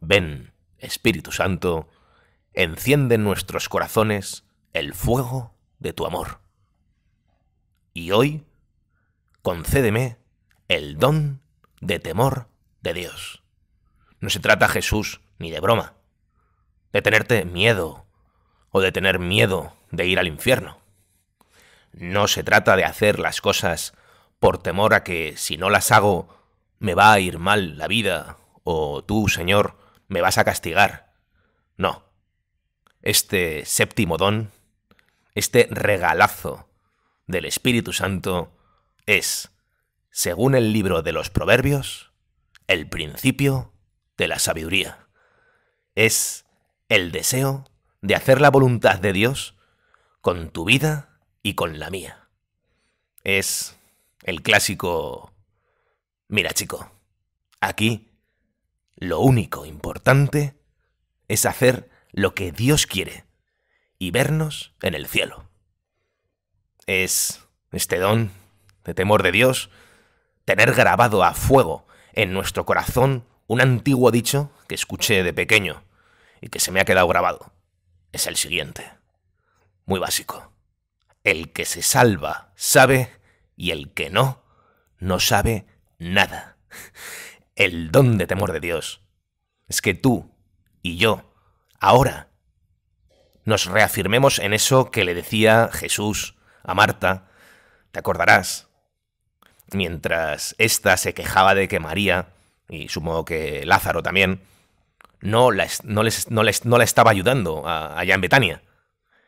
Ven, Espíritu Santo, enciende en nuestros corazones el fuego de tu amor. Y hoy, concédeme el don de temor de Dios. No se trata, Jesús, ni de broma, de tenerte miedo o de tener miedo de ir al infierno. No se trata de hacer las cosas por temor a que si no las hago me va a ir mal la vida o tú, Señor, me vas a castigar. No. Este séptimo don, este regalazo del Espíritu Santo, es, según el libro de los Proverbios, el principio de la sabiduría. Es el deseo de hacer la voluntad de Dios con tu vida y con la mía. Es el clásico... Mira, chico, aquí lo único importante es hacer lo que Dios quiere y vernos en el cielo. Es este don de temor de Dios tener grabado a fuego en nuestro corazón un antiguo dicho que escuché de pequeño y que se me ha quedado grabado. Es el siguiente, muy básico. El que se salva sabe y el que no, no sabe nada el don de temor de Dios. Es que tú y yo, ahora, nos reafirmemos en eso que le decía Jesús a Marta, te acordarás, mientras ésta se quejaba de que María, y sumo que Lázaro también, no la, no estaba ayudando allá en Betania.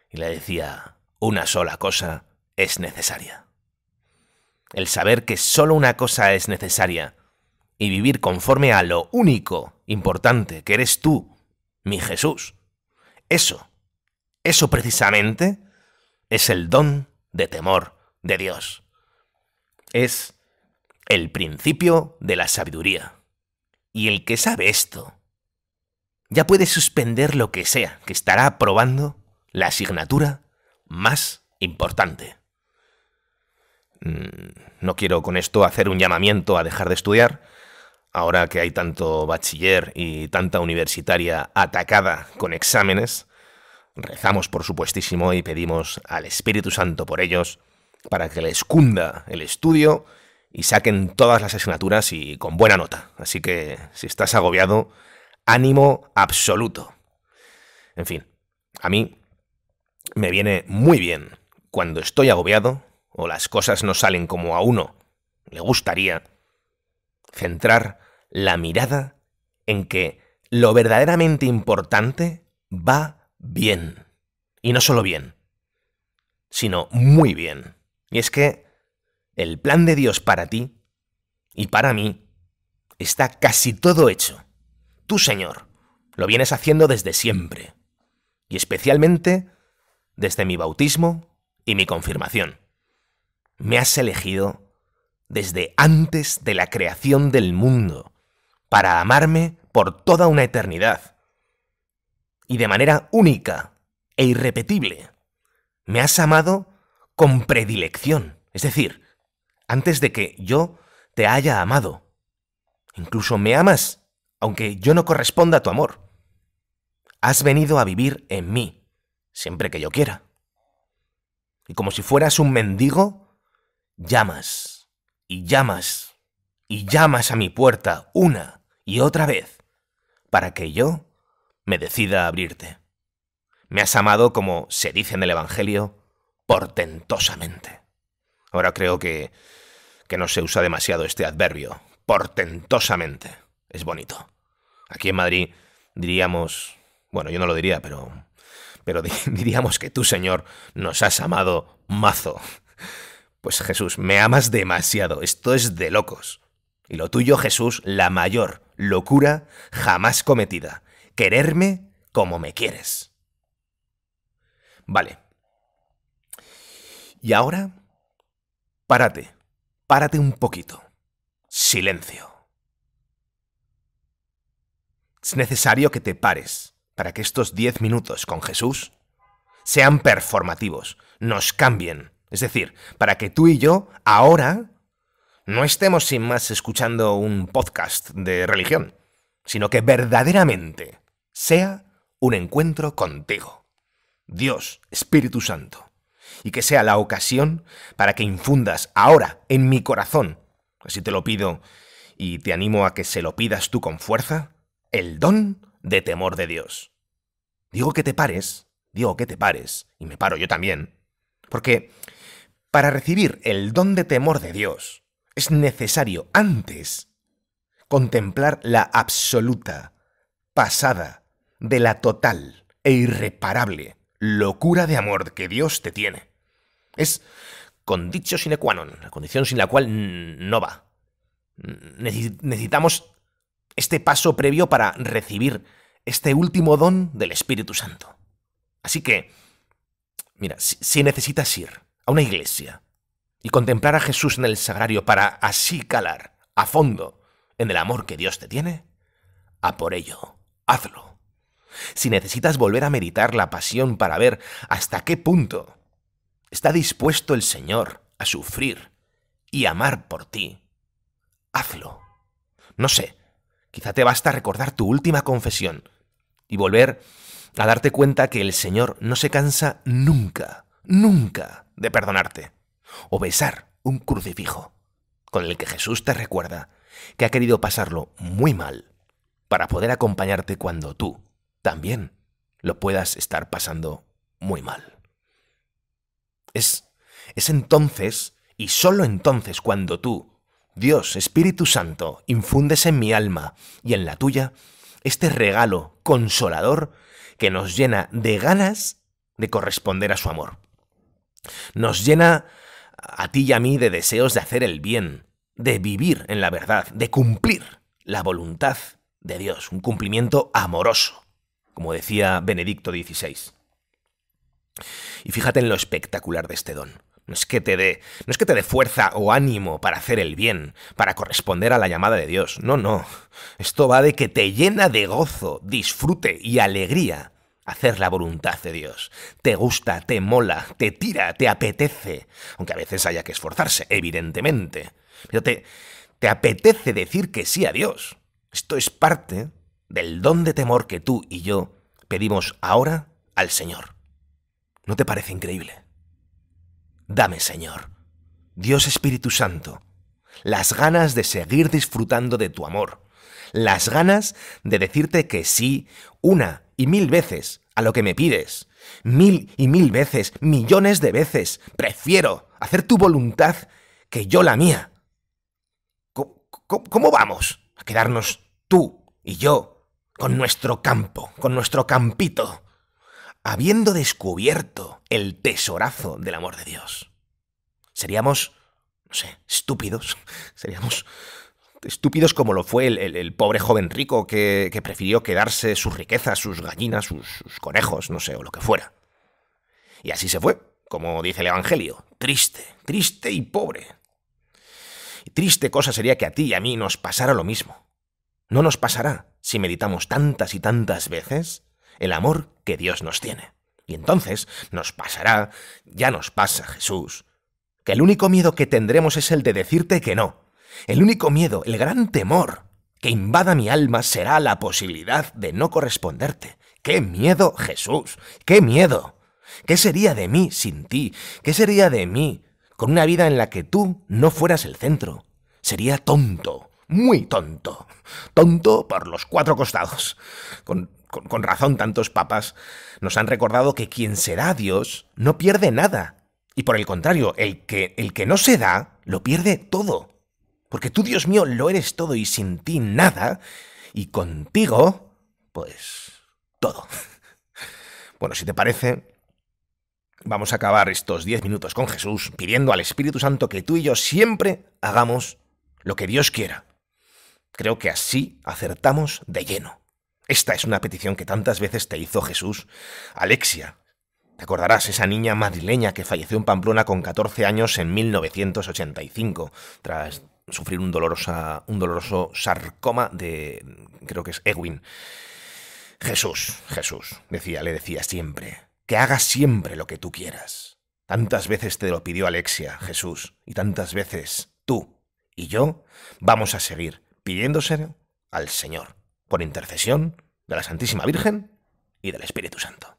Y le decía, una sola cosa es necesaria. El saber que solo una cosa es necesaria y vivir conforme a lo único importante que eres tú, mi Jesús. Eso, eso precisamente es el don de temor de Dios. Es el principio de la sabiduría. Y el que sabe esto, ya puede suspender lo que sea, que estará aprobando la asignatura más importante. Mm, no quiero con esto hacer un llamamiento a dejar de estudiar, ahora que hay tanto bachiller y tanta universitaria atacada con exámenes, rezamos por supuestísimo y pedimos al Espíritu Santo por ellos, para que les cunda el estudio y saquen todas las asignaturas y con buena nota. Así que si estás agobiado, ánimo absoluto. En fin, a mí me viene muy bien cuando estoy agobiado o las cosas no salen como a uno le gustaría centrar la mirada en que lo verdaderamente importante va bien. Y no solo bien, sino muy bien. Y es que el plan de Dios para ti y para mí está casi todo hecho. Tú, Señor, lo vienes haciendo desde siempre. Y especialmente desde mi bautismo y mi confirmación. Me has elegido desde antes de la creación del mundo, para amarme por toda una eternidad. Y de manera única e irrepetible, me has amado con predilección, es decir, antes de que yo te haya amado. Incluso me amas, aunque yo no corresponda a tu amor. Has venido a vivir en mí, siempre que yo quiera. Y como si fueras un mendigo, llamas y llamas, y llamas a mi puerta una y otra vez, para que yo me decida a abrirte. Me has amado, como se dice en el Evangelio, portentosamente. Ahora creo que, que no se usa demasiado este adverbio, portentosamente. Es bonito. Aquí en Madrid diríamos, bueno, yo no lo diría, pero, pero diríamos que tú, Señor, nos has amado mazo. Pues Jesús, me amas demasiado, esto es de locos. Y lo tuyo, Jesús, la mayor locura jamás cometida, quererme como me quieres. Vale. Y ahora, párate, párate un poquito. Silencio. Es necesario que te pares para que estos diez minutos con Jesús sean performativos, nos cambien, es decir, para que tú y yo ahora no estemos sin más escuchando un podcast de religión, sino que verdaderamente sea un encuentro contigo, Dios, Espíritu Santo, y que sea la ocasión para que infundas ahora en mi corazón, así te lo pido y te animo a que se lo pidas tú con fuerza, el don de temor de Dios. Digo que te pares, digo que te pares, y me paro yo también, porque para recibir el don de temor de Dios, es necesario antes contemplar la absoluta, pasada, de la total e irreparable locura de amor que Dios te tiene. Es con sine qua non, la condición sin la cual no va. Necesitamos este paso previo para recibir este último don del Espíritu Santo. Así que, mira, si, si necesitas ir a una iglesia y contemplar a Jesús en el sagrario para así calar a fondo en el amor que Dios te tiene, a por ello, hazlo. Si necesitas volver a meditar la pasión para ver hasta qué punto está dispuesto el Señor a sufrir y amar por ti, hazlo. No sé, quizá te basta recordar tu última confesión y volver a darte cuenta que el Señor no se cansa nunca nunca de perdonarte. O besar un crucifijo con el que Jesús te recuerda que ha querido pasarlo muy mal para poder acompañarte cuando tú también lo puedas estar pasando muy mal. Es, es entonces, y solo entonces, cuando tú, Dios, Espíritu Santo, infundes en mi alma y en la tuya este regalo consolador que nos llena de ganas de corresponder a su amor. Nos llena a ti y a mí de deseos de hacer el bien, de vivir en la verdad, de cumplir la voluntad de Dios, un cumplimiento amoroso, como decía Benedicto XVI. Y fíjate en lo espectacular de este don. No es que te dé, no es que te dé fuerza o ánimo para hacer el bien, para corresponder a la llamada de Dios. No, no. Esto va de que te llena de gozo, disfrute y alegría Hacer la voluntad de Dios. Te gusta, te mola, te tira, te apetece. Aunque a veces haya que esforzarse, evidentemente. Pero te, te apetece decir que sí a Dios. Esto es parte del don de temor que tú y yo pedimos ahora al Señor. ¿No te parece increíble? Dame, Señor, Dios Espíritu Santo, las ganas de seguir disfrutando de tu amor, las ganas de decirte que sí una y mil veces a lo que me pides. Mil y mil veces, millones de veces. Prefiero hacer tu voluntad que yo la mía. ¿Cómo, vamos a quedarnos tú y yo con nuestro campo, con nuestro campito, habiendo descubierto el tesorazo del amor de Dios? Seríamos, no sé, estúpidos, seríamos estúpidos como lo fue el, pobre joven rico que, prefirió quedarse sus riquezas, sus gallinas, sus, sus conejos, no sé, o lo que fuera. Y así se fue, como dice el Evangelio, triste, triste y pobre. Y triste cosa sería que a ti y a mí nos pasara lo mismo. No nos pasará si meditamos tantas y tantas veces el amor que Dios nos tiene. Y entonces nos pasará, ya nos pasa Jesús, que el único miedo que tendremos es el de decirte que no, el único miedo, el gran temor que invada mi alma será la posibilidad de no corresponderte. ¡Qué miedo, Jesús! ¡Qué miedo! ¿Qué sería de mí sin ti? ¿Qué sería de mí con una vida en la que tú no fueras el centro? Sería tonto, muy tonto. Tonto por los cuatro costados. Con, razón tantos papas nos han recordado que quien se da a Dios no pierde nada. Y por el contrario, el el que no se da, lo pierde todo porque tú, Dios mío, lo eres todo y sin ti nada, y contigo, pues todo. Bueno, si te parece, vamos a acabar estos 10 minutos con Jesús pidiendo al Espíritu Santo que tú y yo siempre hagamos lo que Dios quiera. Creo que así acertamos de lleno. Esta es una petición que tantas veces te hizo Jesús. Alexia, te acordarás esa niña madrileña que falleció en Pamplona con 14 años en 1985, tras sufrir un, dolorosa, un doloroso sarcoma de, creo que es Edwin Jesús, Jesús, decía, le decía siempre, que hagas siempre lo que tú quieras. Tantas veces te lo pidió Alexia, Jesús, y tantas veces tú y yo vamos a seguir pidiéndoselo al Señor, por intercesión de la Santísima Virgen y del Espíritu Santo.